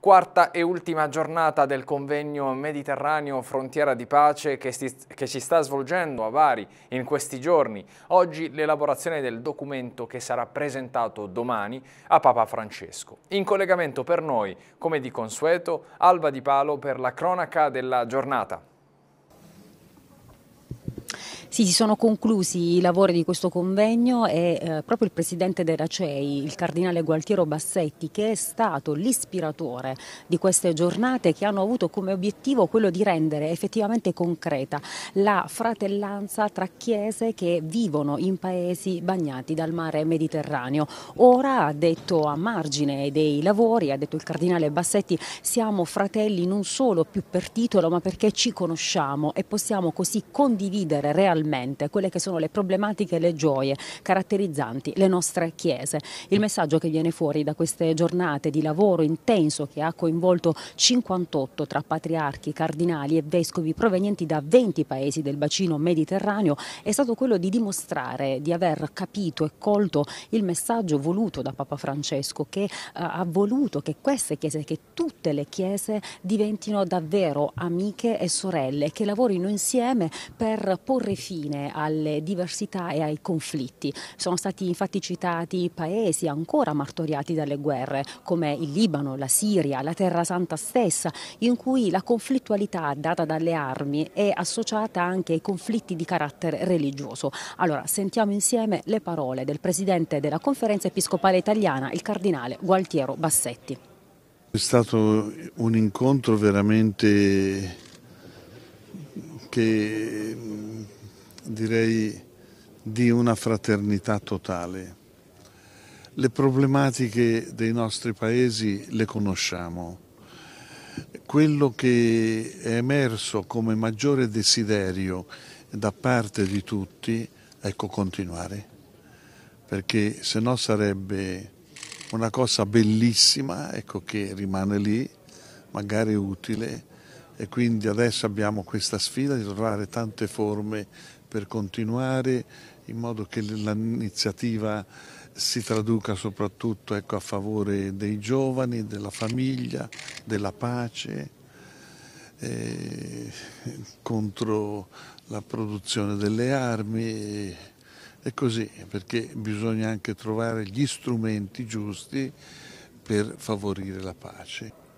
Quarta e ultima giornata del convegno Mediterraneo Frontiera di Pace che, si, che si sta svolgendo a Bari in questi giorni. Oggi l'elaborazione del documento che sarà presentato domani a Papa Francesco. In collegamento per noi, come di consueto, Alba Di Palo per la cronaca della giornata. Sì, si sono conclusi i lavori di questo convegno e eh, proprio il presidente della CEI, il cardinale Gualtiero Bassetti, che è stato l'ispiratore di queste giornate che hanno avuto come obiettivo quello di rendere effettivamente concreta la fratellanza tra chiese che vivono in paesi bagnati dal mare Mediterraneo. Ora, ha detto a margine dei lavori, ha detto il cardinale Bassetti, siamo fratelli non solo più per titolo ma perché ci conosciamo e possiamo così condividere realmente naturalmente quelle che sono le problematiche e le gioie caratterizzanti le nostre chiese. Il messaggio che viene fuori da queste giornate di lavoro intenso che ha coinvolto 58 tra patriarchi, cardinali e vescovi provenienti da 20 paesi del bacino mediterraneo è stato quello di dimostrare di aver capito e colto il messaggio voluto da Papa Francesco che eh, ha voluto che queste chiese, che tutte le chiese diventino davvero amiche e sorelle, che lavorino insieme per porre fine fine alle diversità e ai conflitti. Sono stati infatti citati paesi ancora martoriati dalle guerre come il Libano, la Siria, la Terra Santa stessa, in cui la conflittualità data dalle armi è associata anche ai conflitti di carattere religioso. Allora, sentiamo insieme le parole del presidente della Conferenza Episcopale Italiana, il cardinale Gualtiero Bassetti. È stato un incontro veramente che direi di una fraternità totale. Le problematiche dei nostri paesi le conosciamo. Quello che è emerso come maggiore desiderio da parte di tutti, è ecco, continuare, perché se no sarebbe una cosa bellissima, ecco che rimane lì, magari utile, e quindi adesso abbiamo questa sfida di trovare tante forme per continuare in modo che l'iniziativa si traduca soprattutto ecco, a favore dei giovani, della famiglia, della pace, eh, contro la produzione delle armi e, e così, perché bisogna anche trovare gli strumenti giusti per favorire la pace.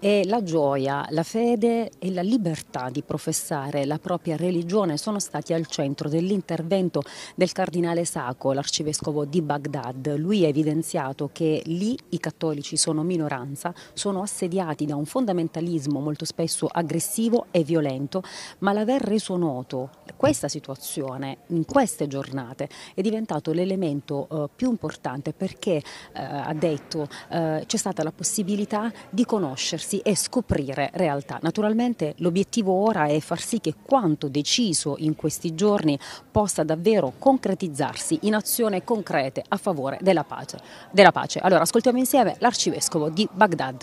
E la gioia, la fede e la libertà di professare la propria religione sono stati al centro dell'intervento del cardinale Saco, l'arcivescovo di Baghdad. Lui ha evidenziato che lì i cattolici sono minoranza, sono assediati da un fondamentalismo molto spesso aggressivo e violento, ma l'aver reso noto questa situazione in queste giornate è diventato l'elemento eh, più importante perché, eh, ha detto, eh, c'è stata la possibilità di conoscersi e scoprire realtà. Naturalmente l'obiettivo ora è far sì che quanto deciso in questi giorni possa davvero concretizzarsi in azioni concrete a favore della pace. Della pace. Allora ascoltiamo insieme l'arcivescovo di Baghdad.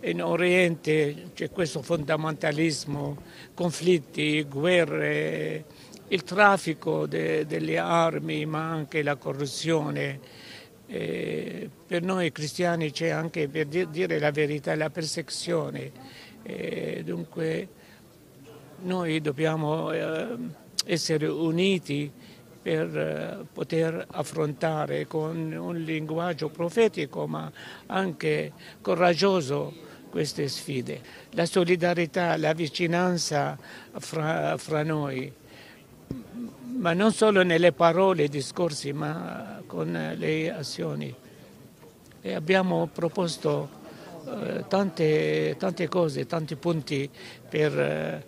In Oriente c'è questo fondamentalismo, conflitti, guerre, il traffico de, delle armi ma anche la corruzione eh, per noi cristiani c'è anche, per dire la verità, la persecuzione. Eh, dunque noi dobbiamo eh, essere uniti per eh, poter affrontare con un linguaggio profetico ma anche coraggioso queste sfide. La solidarietà, la vicinanza fra, fra noi ma non solo nelle parole, e discorsi, ma con le azioni. E abbiamo proposto eh, tante, tante, cose, tanti punti per, eh,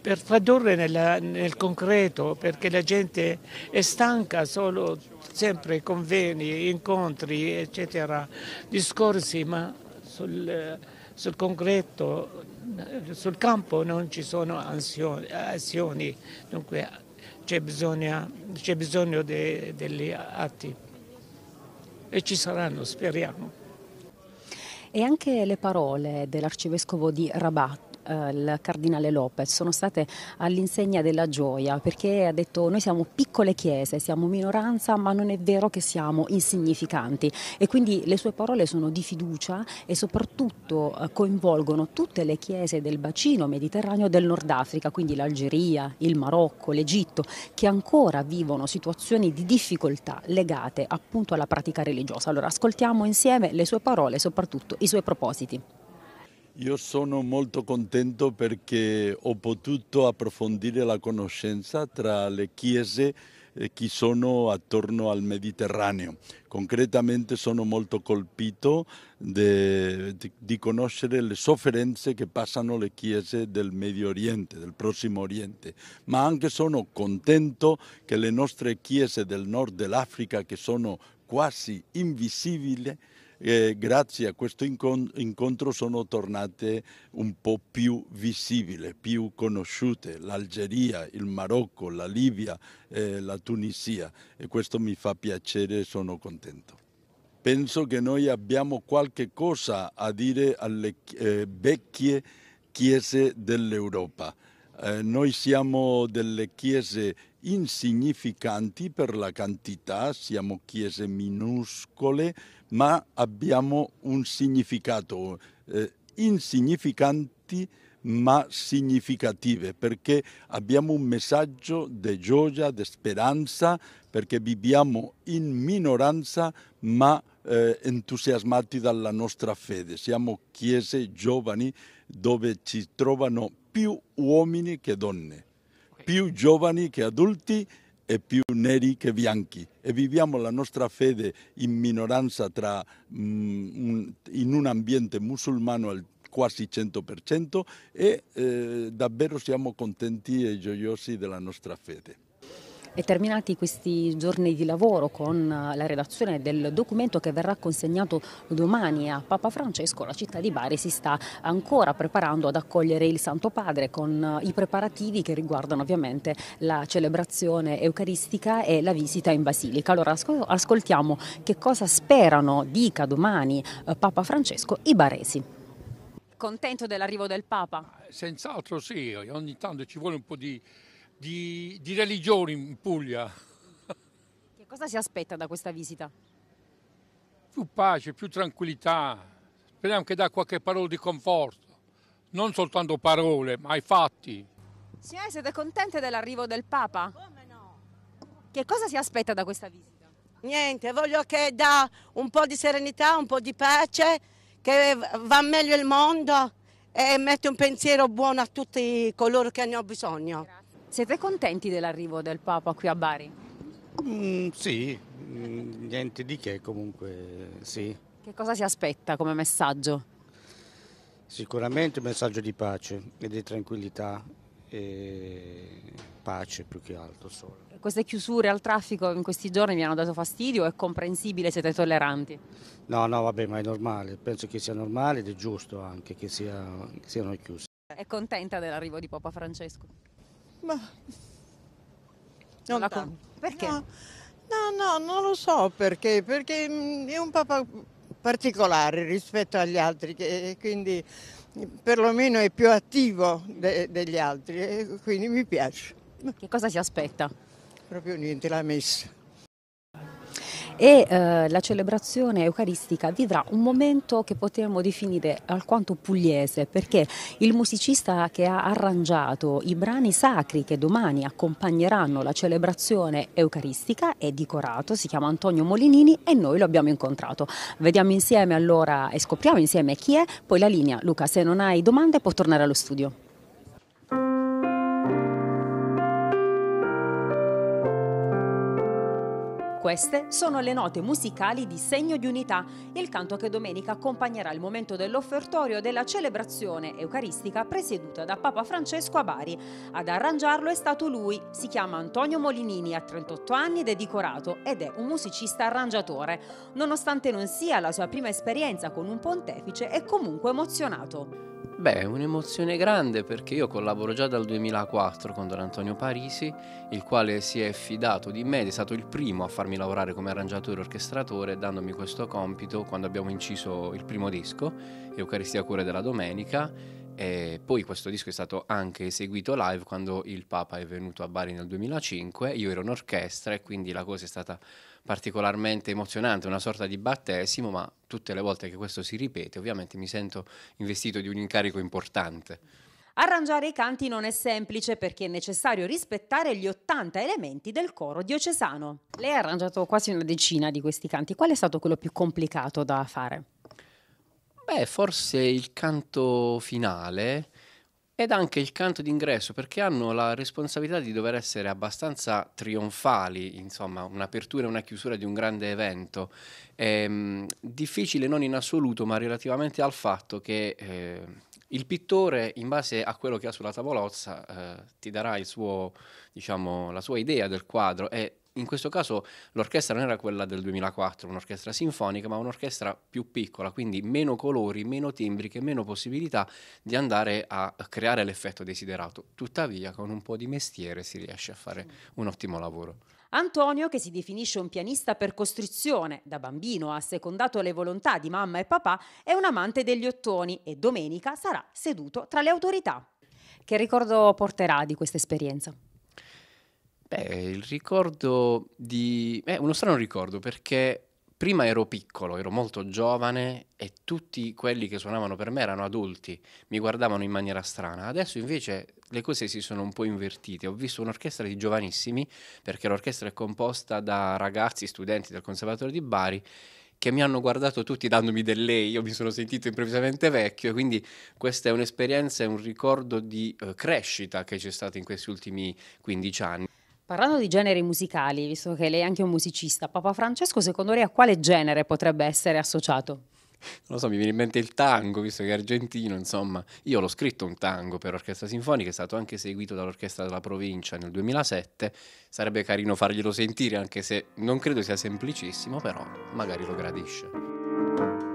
per tradurre nella, nel concreto, perché la gente è stanca solo sempre conveni, incontri, eccetera, discorsi, ma sul sul concreto, sul campo non ci sono azioni, dunque c'è bisogno, bisogno de, degli atti e ci saranno, speriamo. E anche le parole dell'arcivescovo di Rabat eh, il cardinale Lopez sono state all'insegna della gioia perché ha detto noi siamo piccole chiese, siamo minoranza ma non è vero che siamo insignificanti e quindi le sue parole sono di fiducia e soprattutto eh, coinvolgono tutte le chiese del bacino mediterraneo del Nord Africa, quindi l'Algeria, il Marocco, l'Egitto, che ancora vivono situazioni di difficoltà legate appunto alla pratica religiosa. Allora ascoltiamo insieme le sue parole e soprattutto i suoi propositi. Io sono molto contento perché ho potuto approfondire la conoscenza tra le chiese eh, che sono attorno al Mediterraneo. Concretamente sono molto colpito de, di, di, conoscere le sofferenze che passano le chiese del Medio Oriente, del Prossimo Oriente, ma anche sono contento che le nostre chiese del nord dell'Africa, che sono quasi invisibili, eh, grazie a questo incontro sono tornate un po' più visibili, più conosciute, l'Algeria, il Marocco, la Libia, eh, la Tunisia e questo mi fa piacere e sono contento. Penso che noi abbiamo qualche cosa a dire alle eh, vecchie chiese dell'Europa. Eh, noi siamo delle chiese insignificanti per la quantità, siamo chiese minuscole, ma abbiamo un significato, eh, insignificanti ma significative, perché abbiamo un messaggio di gioia, di speranza, perché viviamo in minoranza ma eh, entusiasmati dalla nostra fede. Siamo chiese giovani dove ci trovano più uomini che donne, okay. più giovani che adulti e più neri che bianchi e viviamo la nostra fede in minoranza tra, mm, in un ambiente musulmano al quasi 100% e eh, davvero siamo contenti e gioiosi della nostra fede. E terminati questi giorni di lavoro con eh, la redazione del documento che verrà consegnato domani a Papa Francesco, la città di Bari si sta ancora preparando ad accogliere il Santo Padre con eh, i preparativi che riguardano ovviamente la celebrazione eucaristica e la visita in Basilica. Allora ascoltiamo che cosa sperano dica domani eh, Papa Francesco i baresi. Contento dell'arrivo del Papa? Senz'altro sì, ogni tanto ci vuole un po' di di, di religioni in Puglia. Che cosa si aspetta da questa visita? Più pace, più tranquillità, speriamo che dà qualche parola di conforto, non soltanto parole, ma i fatti. Signore, siete contente dell'arrivo del Papa? Come no? Che cosa si aspetta da questa visita? Niente, voglio che dà un po' di serenità, un po' di pace, che va meglio il mondo e mette un pensiero buono a tutti coloro che ne hanno bisogno. Grazie. Siete contenti dell'arrivo del Papa qui a Bari? Mm, sì, mm, niente di che comunque, sì. Che cosa si aspetta come messaggio? Sicuramente un messaggio di pace e di tranquillità e pace più che altro solo. Queste chiusure al traffico in questi giorni vi hanno dato fastidio? È comprensibile, siete tolleranti? No, no, vabbè, ma è normale, penso che sia normale ed è giusto anche che, sia, che siano chiusi. È contenta dell'arrivo di Papa Francesco? Ma... Non la con... Perché? No. no, no, non lo so perché, perché è un papà particolare rispetto agli altri, che quindi perlomeno è più attivo de- degli altri eh, quindi mi piace. Che cosa si aspetta? Proprio niente, la messa e eh, la celebrazione eucaristica vivrà un momento che potremmo definire alquanto pugliese perché il musicista che ha arrangiato i brani sacri che domani accompagneranno la celebrazione eucaristica è decorato, si chiama Antonio Molinini e noi lo abbiamo incontrato. Vediamo insieme allora e scopriamo insieme chi è, poi la linea Luca se non hai domande può tornare allo studio. Queste sono le note musicali di Segno di Unità, il canto che domenica accompagnerà il momento dell'offertorio della celebrazione eucaristica presieduta da Papa Francesco a Bari. Ad arrangiarlo è stato lui, si chiama Antonio Molinini, ha 38 anni ed è decorato ed è un musicista arrangiatore. Nonostante non sia la sua prima esperienza con un pontefice, è comunque emozionato. Beh, è un'emozione grande perché io collaboro già dal 2004 con Don Antonio Parisi, il quale si è fidato di me ed è stato il primo a farmi lavorare come arrangiatore e orchestratore, dandomi questo compito quando abbiamo inciso il primo disco, Eucaristia Cure della Domenica, e poi questo disco è stato anche eseguito live quando il Papa è venuto a Bari nel 2005, io ero in orchestra e quindi la cosa è stata particolarmente emozionante, una sorta di battesimo, ma tutte le volte che questo si ripete ovviamente mi sento investito di un incarico importante. Arrangiare i canti non è semplice perché è necessario rispettare gli 80 elementi del coro diocesano. Lei ha arrangiato quasi una decina di questi canti, qual è stato quello più complicato da fare? Beh, forse il canto finale ed anche il canto d'ingresso, perché hanno la responsabilità di dover essere abbastanza trionfali, insomma, un'apertura e una chiusura di un grande evento. È, ehm, difficile non in assoluto, ma relativamente al fatto che... Eh, il pittore, in base a quello che ha sulla tavolozza, eh, ti darà suo, diciamo, la sua idea del quadro e in questo caso l'orchestra non era quella del 2004, un'orchestra sinfonica, ma un'orchestra più piccola, quindi meno colori, meno timbriche, meno possibilità di andare a creare l'effetto desiderato. Tuttavia, con un po' di mestiere si riesce a fare un ottimo lavoro. Antonio, che si definisce un pianista per costrizione, da bambino ha secondato le volontà di mamma e papà, è un amante degli ottoni e domenica sarà seduto tra le autorità. Che ricordo porterà di questa esperienza? Beh, il ricordo di... È eh, uno strano ricordo perché prima ero piccolo, ero molto giovane e tutti quelli che suonavano per me erano adulti, mi guardavano in maniera strana. Adesso invece le cose si sono un po' invertite. Ho visto un'orchestra di giovanissimi, perché l'orchestra è composta da ragazzi, studenti del Conservatorio di Bari, che mi hanno guardato tutti dandomi del lei, io mi sono sentito improvvisamente vecchio, quindi questa è un'esperienza, è un ricordo di eh, crescita che c'è stato in questi ultimi 15 anni. Parlando di generi musicali, visto che lei è anche un musicista, Papa Francesco secondo lei a quale genere potrebbe essere associato? Non lo so, mi viene in mente il tango, visto che è argentino, insomma. Io l'ho scritto un tango per orchestra sinfonica, è stato anche seguito dall'orchestra della provincia nel 2007. Sarebbe carino farglielo sentire, anche se non credo sia semplicissimo, però magari lo gradisce.